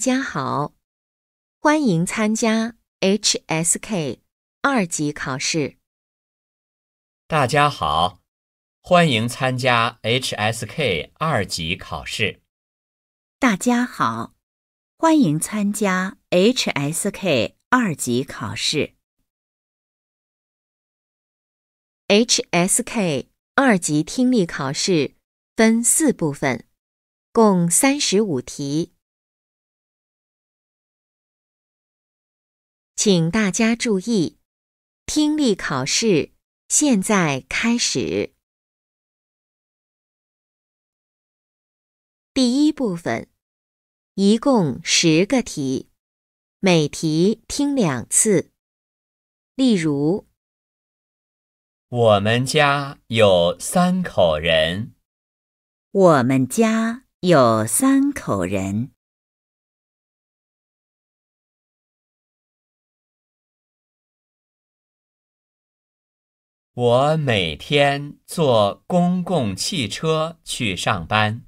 大家好，欢迎参加 HSK 二级考试。大家好，欢迎参加 HSK 二级考试。大家好，欢迎参加 HSK 二级考试。HSK 二级听力考试分四部分，共三十五题。请大家注意，听力考试现在开始。第一部分，一共十个题，每题听两次。例如，我们家有三口人。我们家有三口人。我每天坐公共汽车去上班。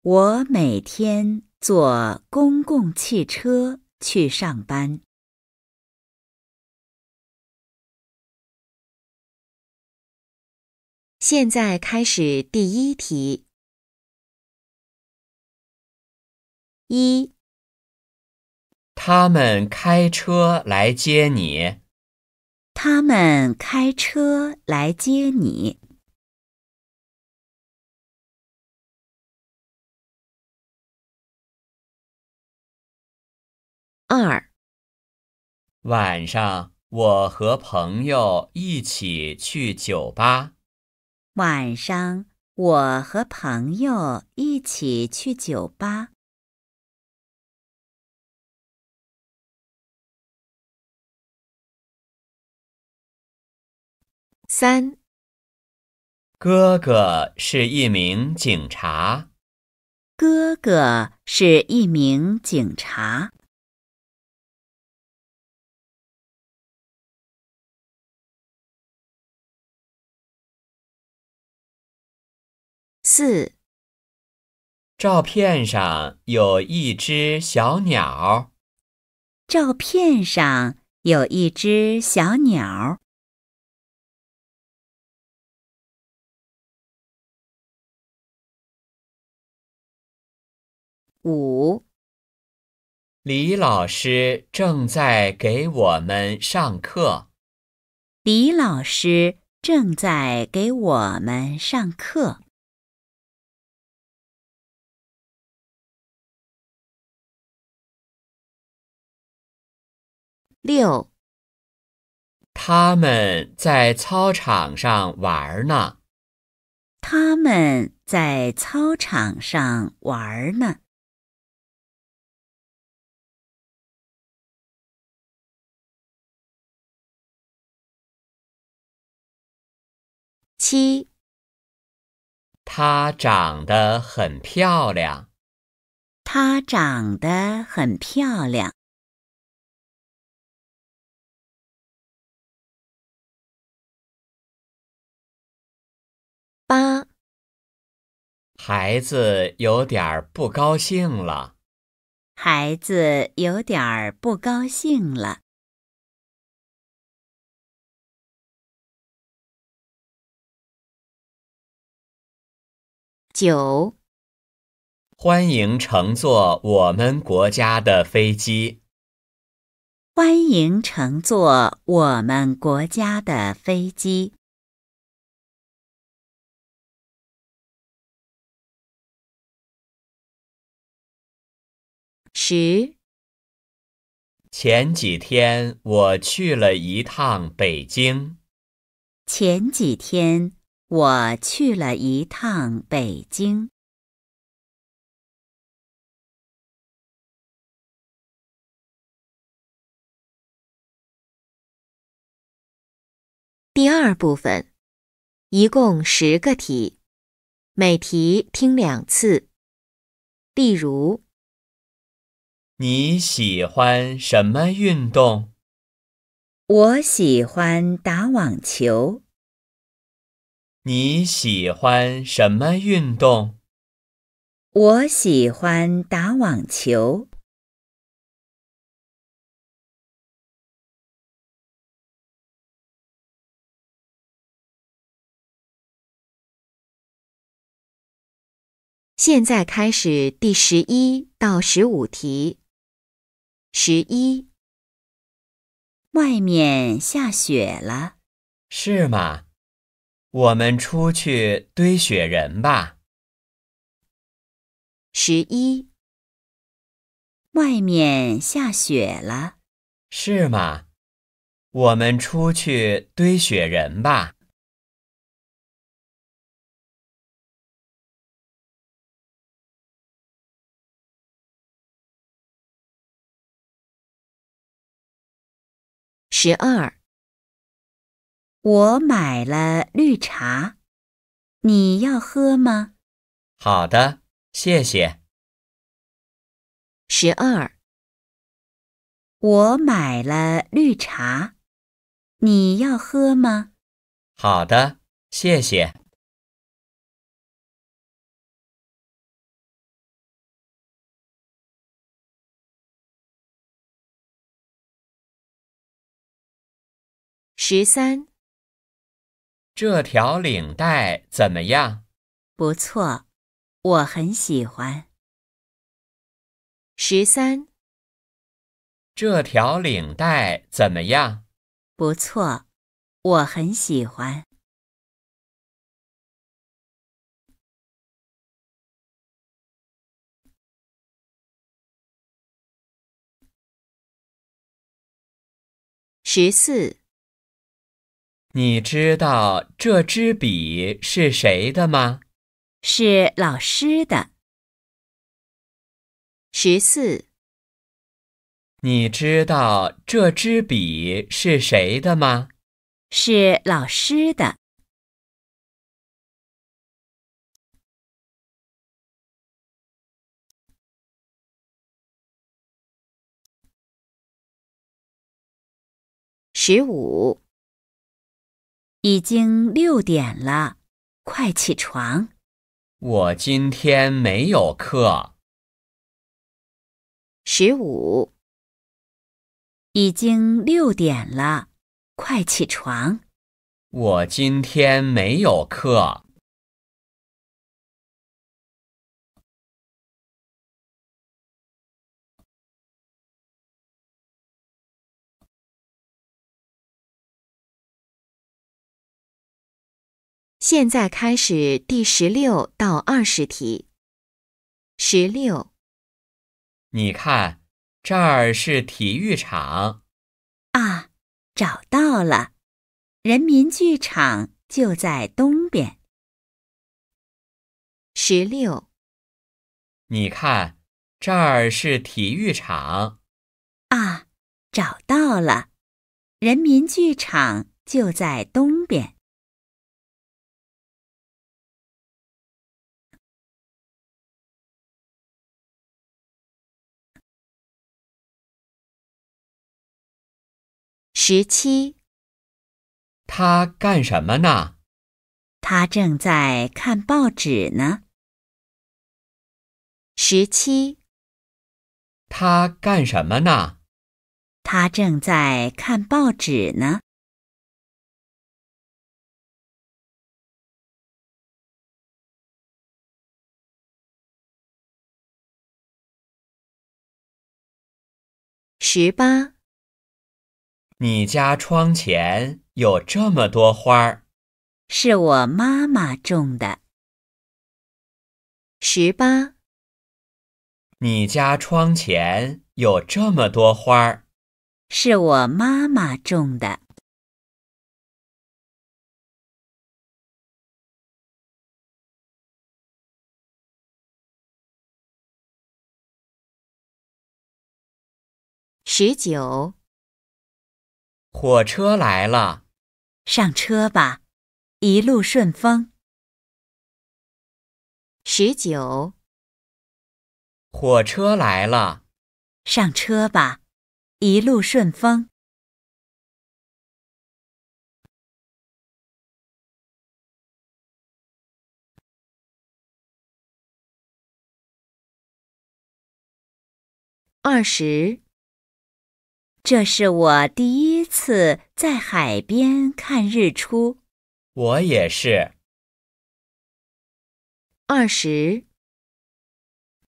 我每天坐公共汽车去上班。现在开始第一题。一，他们开车来接你。他们开车来接你。二晚上，我和朋友一起去酒吧。晚上，我和朋友一起去酒吧。三。哥哥是一名警察。哥哥是一名警察。四。照片上有一只小鸟。照片上有一只小鸟。五，李老师正在给我们上课。李老师正在给我们上课。六，他们在操场上玩呢。他们在操场上玩呢。七，她长得很漂亮。她长得很漂亮。八，孩子有点不高兴了。孩子有点不高兴了。九，欢迎乘坐我们国家的飞机。欢迎乘坐我们国家的飞机。十，前几天我去了一趟北京。前几天。我去了一趟北京。第二部分，一共十个题，每题听两次。例如，你喜欢什么运动？我喜欢打网球。你喜欢什么运动？我喜欢打网球。现在开始第十一到十五题。十一，外面下雪了，是吗？我们出去堆雪人吧。十一，外面下雪了，是吗？我们出去堆雪人吧。十二。我买了绿茶，你要喝吗？好的，谢谢。十二，我买了绿茶，你要喝吗？好的，谢谢。十三。这条领带怎么样？不错，我很喜欢。十三，这条领带怎么样？不错，我很喜欢。十四。你知道这支笔是谁的吗？是老师的。十四。你知道这支笔是谁的吗？是老师的。十五。已经六点了，快起床！我今天没有课。十五，已经六点了，快起床！我今天没有课。现在开始第十六到二十题。十六，你看这儿是体育场，啊，找到了，人民剧场就在东边。十六，你看这儿是体育场，啊，找到了，人民剧场就在东边。十七，他干什么呢？他正在看报纸呢。十七，他干什么呢？他正在看报纸呢。十八。你家窗前有这么多花儿，是我妈妈种的。十八，你家窗前有这么多花儿，是我妈妈种的。十九。火车来了，上车吧，一路顺风。十九，火车来了，上车吧，一路顺风。二十。这是我第一次在海边看日出，我也是。二十。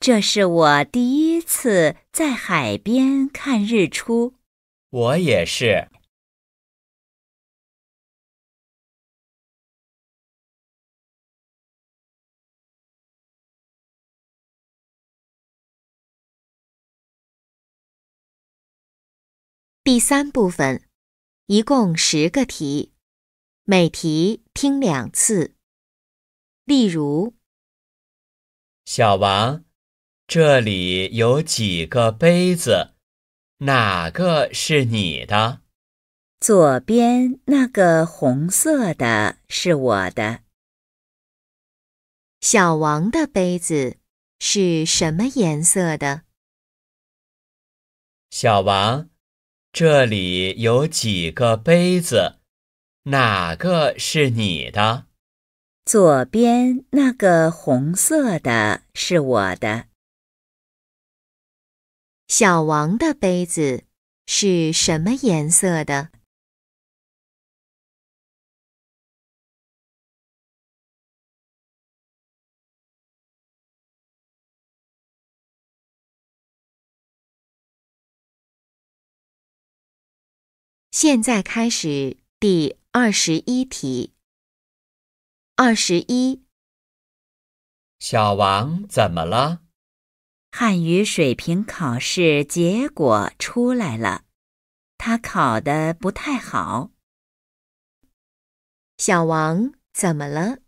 这是我第一次在海边看日出，我也是。第三部分，一共十个题，每题听两次。例如，小王，这里有几个杯子？哪个是你的？左边那个红色的是我的。小王的杯子是什么颜色的？小王。这里有几个杯子，哪个是你的？左边那个红色的是我的。小王的杯子是什么颜色的？现在开始第二十一题。二十一，小王怎么了？汉语水平考试结果出来了，他考的不太好。小王怎么了？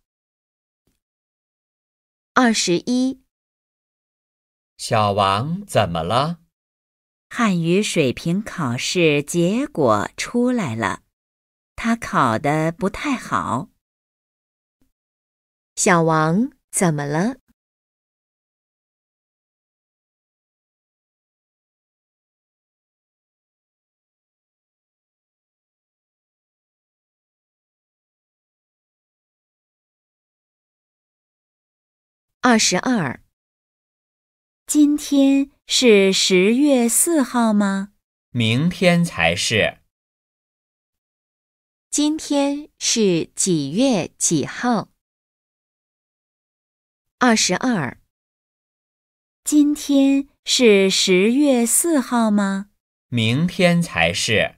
二十一，小王怎么了？汉语水平考试结果出来了，他考的不太好。小王怎么了？二十二，今天。是十月四号吗？明天才是。今天是几月几号？二十二。今天是十月四号吗？明天才是。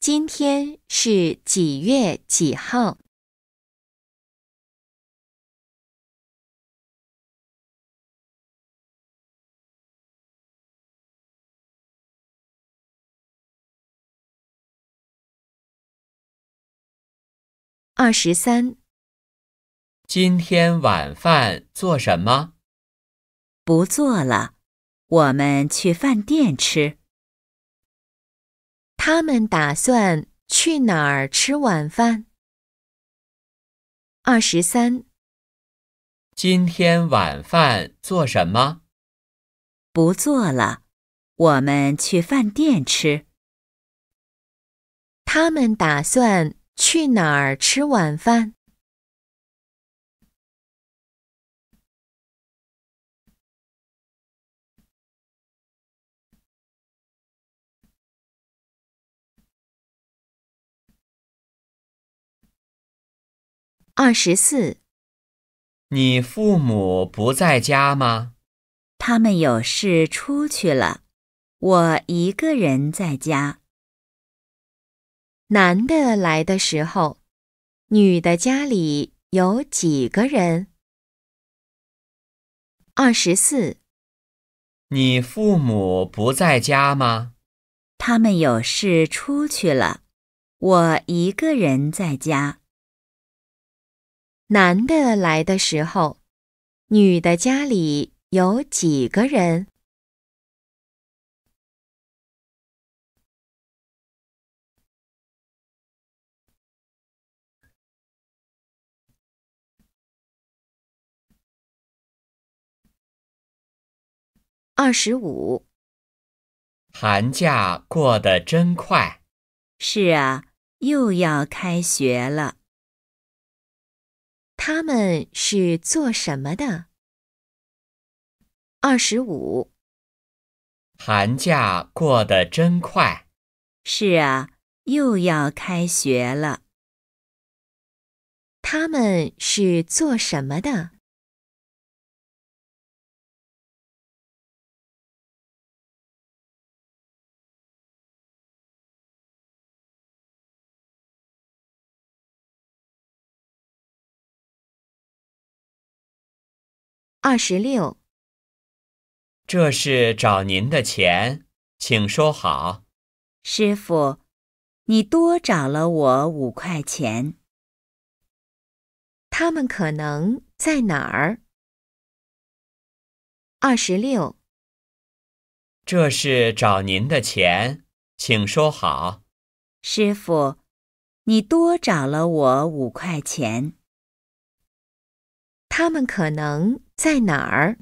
今天是几月几号？二十三，今天晚饭做什么？不做了，我们去饭店吃。他们打算去哪儿吃晚饭？二十三，今天晚饭做什么？不做了，我们去饭店吃。他们打算。去哪儿吃晚饭？二十四，你父母不在家吗？他们有事出去了，我一个人在家。男的来的时候，女的家里有几个人？二十四。你父母不在家吗？他们有事出去了，我一个人在家。男的来的时候，女的家里有几个人？二十五，寒假过得真快。是啊，又要开学了。他们是做什么的？二十五，寒假过得真快。是啊，又要开学了。他们是做什么的？二十六，这是找您的钱，请收好。师傅，你多找了我五块钱。他们可能在哪儿？二十六，这是找您的钱，请收好。师傅，你多找了我五块钱。他们可能。在哪儿？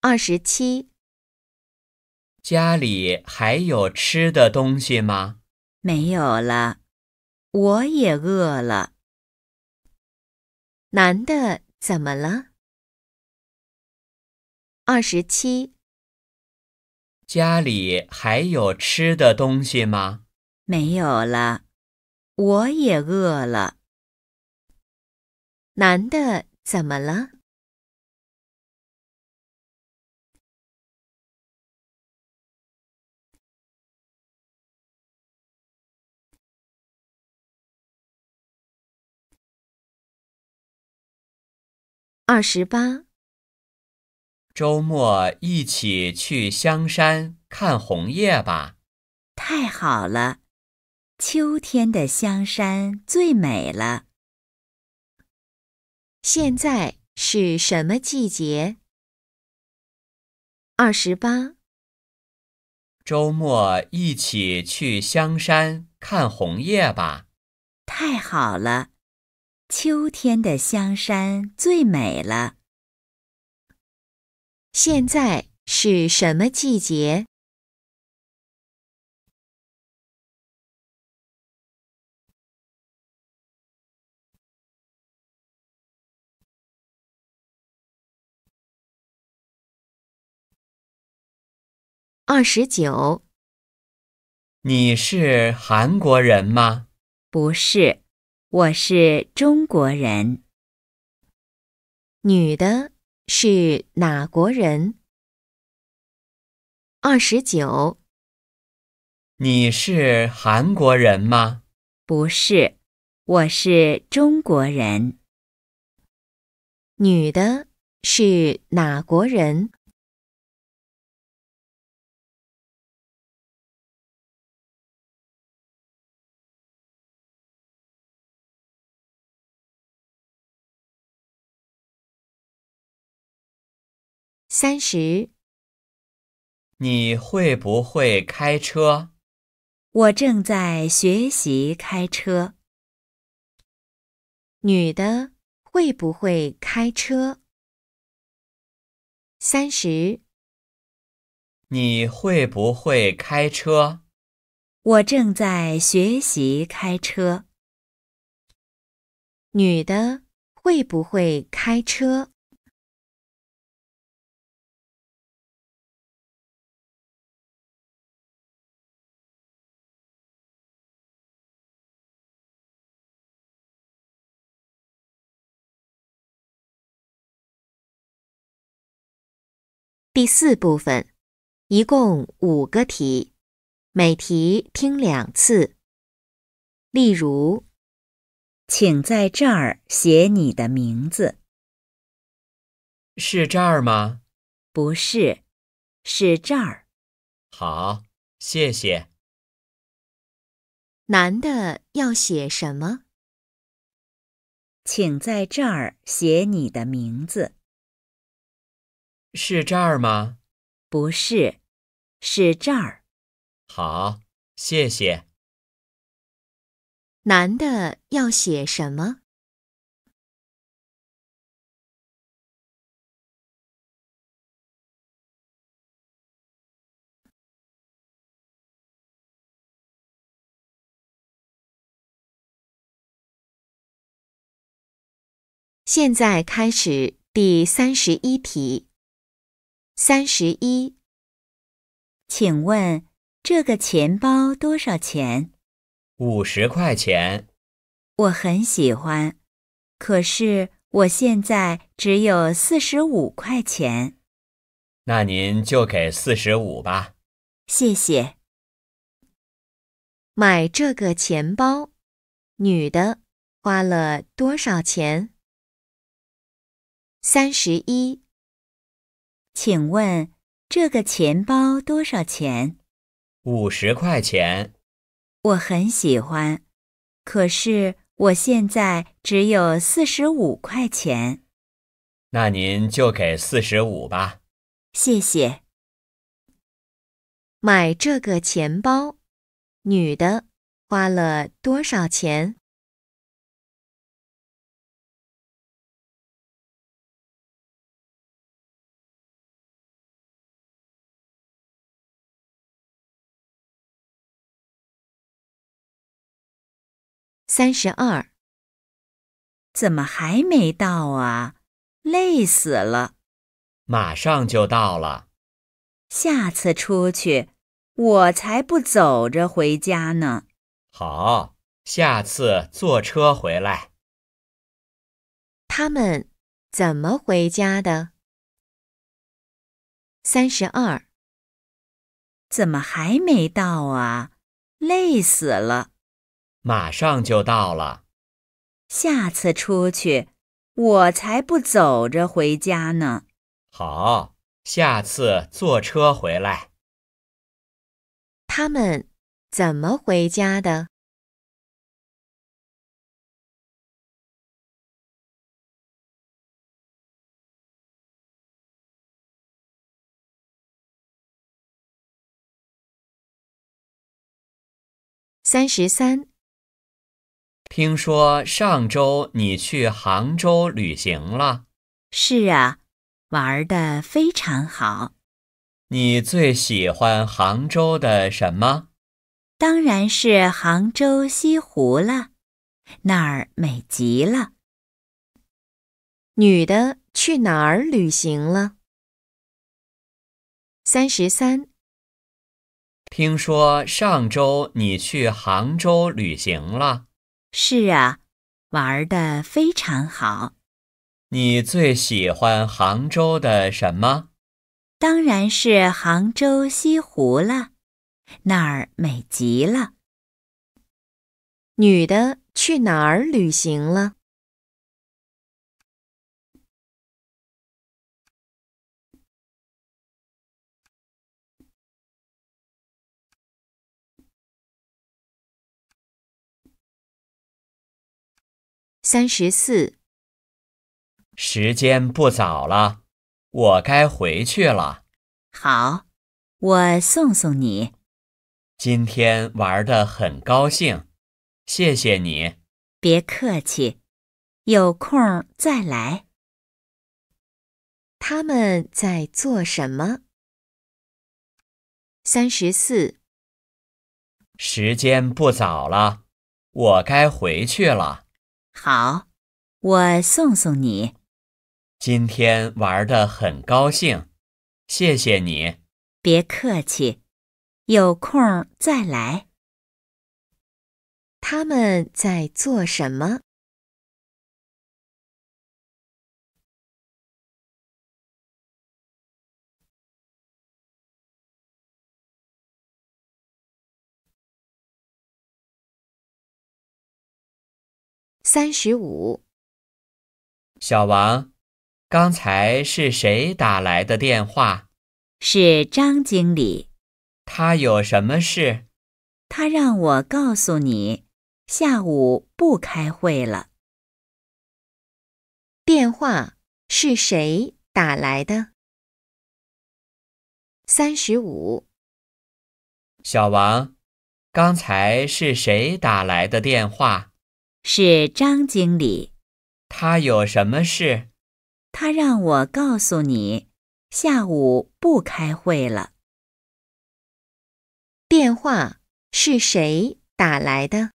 二十七，家里还有吃的东西吗？没有了，我也饿了。男的怎么了？二十七，家里还有吃的东西吗？没有了，我也饿了。男的怎么了？二十八。周末一起去香山看红叶吧！太好了，秋天的香山最美了。现在是什么季节？二十八。周末一起去香山看红叶吧！太好了，秋天的香山最美了。现在是什么季节？二十九。你是韩国人吗？不是，我是中国人。女的。是哪国人？二十九，你是韩国人吗？不是，我是中国人。女的是哪国人？三十，你会不会开车？我正在学习开车。女的会不会开车？三十，你会不会开车？我正在学习开车。女的会不会开车？第四部分，一共五个题，每题听两次。例如，请在这儿写你的名字。是这儿吗？不是，是这儿。好，谢谢。男的要写什么？请在这儿写你的名字。是这儿吗？不是，是这儿。好，谢谢。男的要写什么？现在开始第三十一题。三十一，请问这个钱包多少钱？五十块钱。我很喜欢，可是我现在只有四十五块钱。那您就给四十五吧。谢谢。买这个钱包，女的花了多少钱？三十一。请问这个钱包多少钱？五十块钱。我很喜欢，可是我现在只有四十五块钱。那您就给四十五吧。谢谢。买这个钱包，女的花了多少钱？三十二，怎么还没到啊？累死了！马上就到了。下次出去，我才不走着回家呢。好，下次坐车回来。他们怎么回家的？三十二，怎么还没到啊？累死了！马上就到了。下次出去，我才不走着回家呢。好，下次坐车回来。他们怎么回家的？三十三。听说上周你去杭州旅行了。是啊，玩的非常好。你最喜欢杭州的什么？当然是杭州西湖了，那儿美极了。女的去哪儿旅行了？三十三。听说上周你去杭州旅行了。是啊，玩的非常好。你最喜欢杭州的什么？当然是杭州西湖了，那儿美极了。女的去哪儿旅行了？三十四，时间不早了，我该回去了。好，我送送你。今天玩的很高兴，谢谢你。别客气，有空再来。他们在做什么？三十四，时间不早了，我该回去了。好，我送送你。今天玩的很高兴，谢谢你。别客气，有空再来。他们在做什么？三十五，小王，刚才是谁打来的电话？是张经理。他有什么事？他让我告诉你，下午不开会了。电话是谁打来的？三十五，小王，刚才是谁打来的电话？是张经理，他有什么事？他让我告诉你，下午不开会了。电话是谁打来的？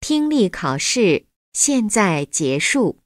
听力考试。现在结束。